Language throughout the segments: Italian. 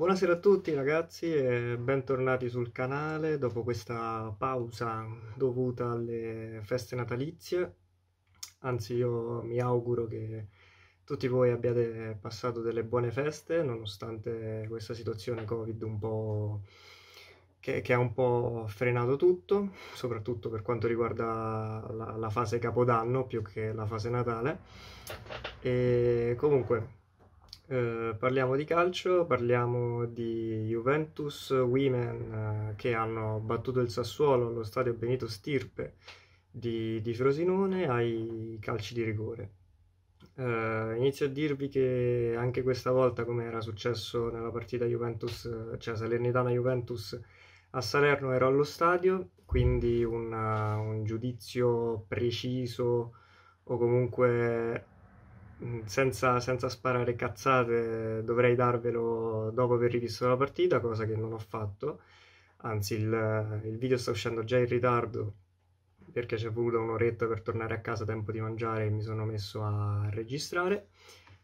Buonasera a tutti ragazzi e bentornati sul canale dopo questa pausa dovuta alle feste natalizie. Anzi io mi auguro che tutti voi abbiate passato delle buone feste nonostante questa situazione Covid un po' che, che ha un po' frenato tutto, soprattutto per quanto riguarda la, la fase capodanno più che la fase natale. E comunque eh, parliamo di calcio, parliamo di Juventus Women eh, che hanno battuto il Sassuolo allo stadio Benito Stirpe di, di Frosinone ai calci di rigore. Eh, inizio a dirvi che anche questa volta, come era successo nella partita Juventus, cioè Salernitana-Juventus a Salerno, ero allo stadio, quindi una, un giudizio preciso o comunque senza, senza, sparare cazzate dovrei darvelo dopo aver rivisto la partita, cosa che non ho fatto, anzi il, il video sta uscendo già in ritardo perché ci è voluto un'oretta per tornare a casa, tempo di mangiare e mi sono messo a registrare.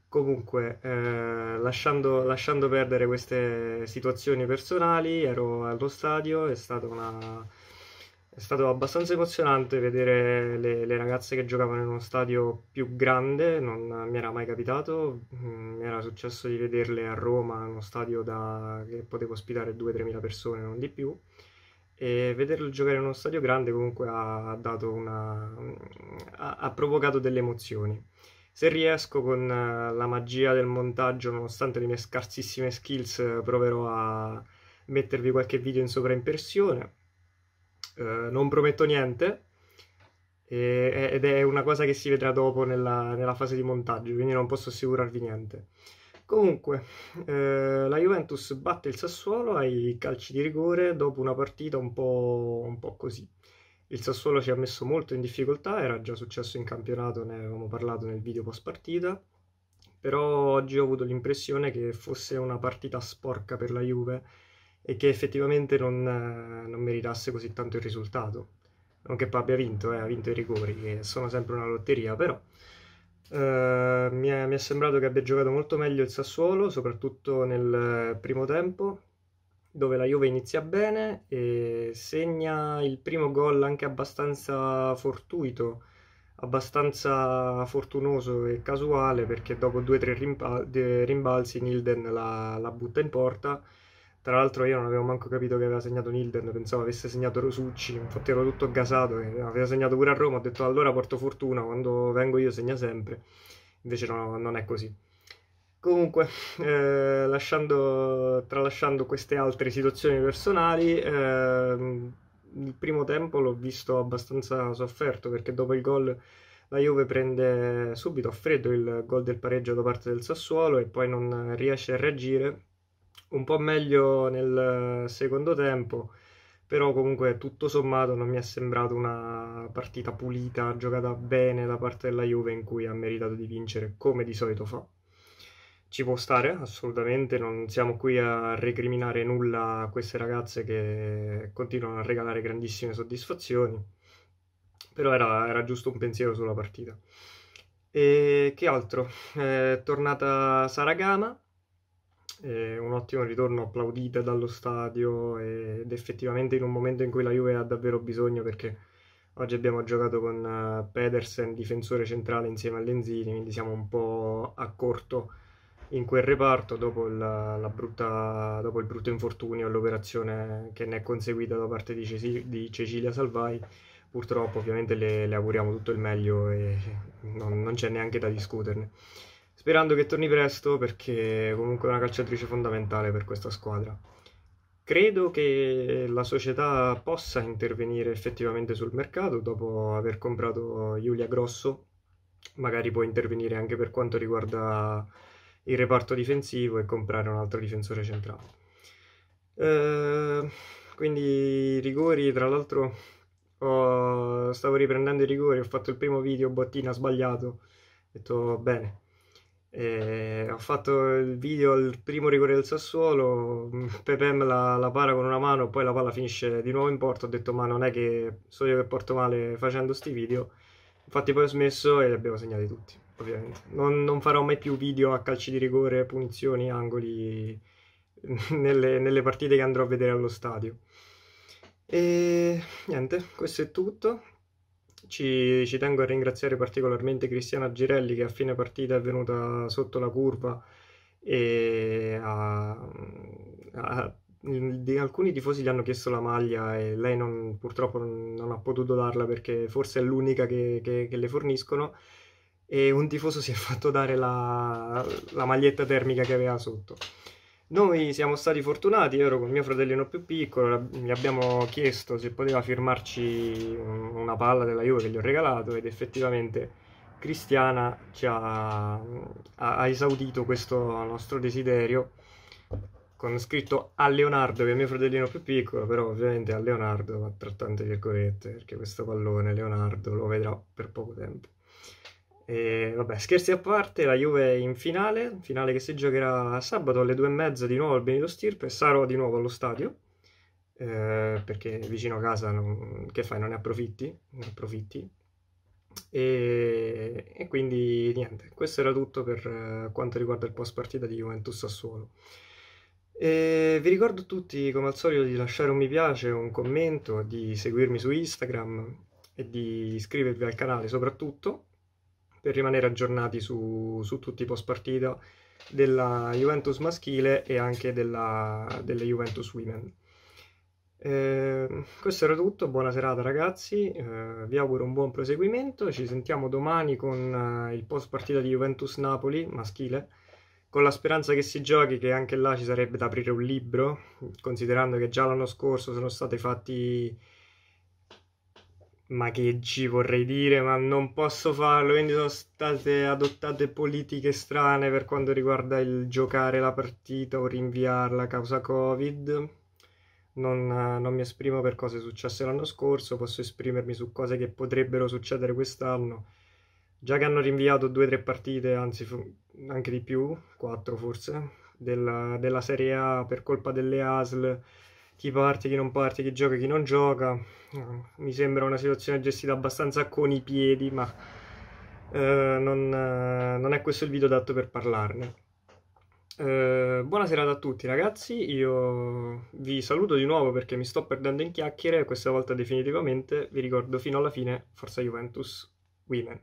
Comunque, eh, lasciando, lasciando perdere queste situazioni personali, ero allo stadio, è stata una, è stato abbastanza emozionante vedere le, le, ragazze che giocavano in uno stadio più grande, non mi era mai capitato, mi mm, era successo di vederle a Roma, in uno stadio da, che poteva ospitare 2-3 mila persone, non di più, e vederle giocare in uno stadio grande comunque ha, una, ha, ha provocato delle emozioni. Se riesco con eh, la magia del montaggio, nonostante le mie scarsissime skills, eh, proverò a mettervi qualche video in sovraimpressione eh, non prometto niente e, ed è una cosa che si vedrà dopo nella, nella, fase di montaggio, quindi non posso assicurarvi niente. Comunque, eh, la Juventus batte il Sassuolo ai calci di rigore dopo una partita un po', un po' così. Il Sassuolo ci ha messo molto in difficoltà, era già successo in campionato, ne avevamo parlato nel video post partita però oggi ho avuto l'impressione che fosse una partita sporca per la Juve e che effettivamente non, eh, non meritasse così tanto il risultato. Non che poi abbia vinto, eh, ha vinto i rigori, che sono sempre una lotteria, però eh, mi, è, mi è sembrato che abbia giocato molto meglio il Sassuolo, soprattutto nel primo tempo, dove la Juve inizia bene e segna il primo gol anche abbastanza fortuito, abbastanza fortunoso e casuale perché dopo due o tre rimbalzi Nilden la, la, butta in porta tra l'altro io non avevo manco capito che aveva segnato Nilden, pensavo avesse segnato Rosucci, infatti ero tutto gasato, e aveva segnato pure a Roma, ho detto allora porto fortuna, quando vengo io segna sempre. Invece no, non è così. Comunque, eh, lasciando, tralasciando queste altre situazioni personali, eh, il primo tempo l'ho visto abbastanza sofferto perché dopo il gol la Juve prende subito a freddo il gol del pareggio da parte del Sassuolo e poi non riesce a reagire un po' meglio nel secondo tempo, però comunque tutto sommato non mi è sembrata una partita pulita, giocata bene da parte della Juve in cui ha meritato di vincere come di solito fa. Ci può stare, assolutamente, non siamo qui a recriminare nulla a queste ragazze che continuano a regalare grandissime soddisfazioni, però era, era giusto un pensiero sulla partita. E che altro? È eh, tornata Saragama, eh, un ottimo ritorno applaudita dallo stadio ed effettivamente in un momento in cui la Juve ha davvero bisogno perché oggi abbiamo giocato con uh, Pedersen, difensore centrale insieme a Lenzini, quindi siamo un po' a corto in quel reparto dopo, la, la brutta, dopo il brutto infortunio e l'operazione che ne è conseguita da parte di, Ceci, di Cecilia Salvai. Purtroppo ovviamente le, le, auguriamo tutto il meglio e non, non c'è neanche da discuterne. Sperando che torni presto perché comunque è una calciatrice fondamentale per questa squadra. Credo che la società possa intervenire effettivamente sul mercato dopo aver comprato Giulia Grosso, magari può intervenire anche per quanto riguarda il reparto difensivo e comprare un altro difensore centrale. Eh, quindi rigori, tra l'altro ho, stavo riprendendo i rigori, ho fatto il primo video, bottina sbagliato, ho detto bene, eh, ho fatto il video al primo rigore del Sassuolo, Pepem la, la para con una mano, poi la palla finisce di nuovo in porta. Ho detto ma non è che sono io che porto male facendo questi video. Infatti poi ho smesso e li abbiamo segnati tutti, ovviamente. Non, non farò mai più video a calci di rigore, punizioni, angoli nelle, nelle partite che andrò a vedere allo stadio. E niente, questo è tutto. Ci, ci, tengo a ringraziare particolarmente Cristiana Girelli che a fine partita è venuta sotto la curva e a, a, di, alcuni tifosi gli hanno chiesto la maglia e lei non, purtroppo non ha potuto darla perché forse è l'unica che, che, che le forniscono e un tifoso si è fatto dare la, la maglietta termica che aveva sotto. Noi siamo stati fortunati, io ero con mio fratellino più piccolo, gli abbiamo chiesto se poteva firmarci una palla della Juve che gli ho regalato ed effettivamente Cristiana ci ha, ha esaudito questo nostro desiderio con scritto a Leonardo, che è mio fratellino più piccolo, però ovviamente a Leonardo, ma tra tante virgolette, perché questo pallone Leonardo lo vedrà per poco tempo. E vabbè, scherzi a parte, la Juve è in finale, finale che si giocherà sabato alle due e mezza di nuovo al Benito Stirpe, sarò di nuovo allo stadio, eh, perché vicino a casa non, che fai, non ne approfitti, ne approfitti. E, e, quindi niente, questo era tutto per eh, quanto riguarda il post partita di Juventus Sassuolo. E vi ricordo tutti, come al solito, di lasciare un mi piace, un commento, di seguirmi su Instagram e di iscrivervi al canale soprattutto per rimanere aggiornati su, su tutti i post partita della Juventus maschile e anche della, delle Juventus Women. Eh, questo era tutto, buona serata ragazzi, eh, vi auguro un buon proseguimento, ci sentiamo domani con eh, il post partita di Juventus Napoli maschile, con la speranza che si giochi, che anche là ci sarebbe da aprire un libro, considerando che già l'anno scorso sono stati fatti ma che ci vorrei dire, ma non posso farlo, quindi sono state adottate politiche strane per quanto riguarda il giocare la partita o rinviarla a causa Covid. Non, non mi esprimo per cose successe l'anno scorso, posso esprimermi su cose che potrebbero succedere quest'anno. Già che hanno rinviato due o tre partite, anzi anche di più, quattro forse, della, della Serie A per colpa delle ASL, chi parte, chi non parte, chi gioca, chi non gioca. Mi sembra una situazione gestita abbastanza con i piedi, ma eh, non, eh, non, è questo il video adatto per parlarne. Eh, buona serata a tutti ragazzi, io vi saluto di nuovo perché mi sto perdendo in chiacchiere, questa volta definitivamente vi ricordo fino alla fine Forza Juventus Women.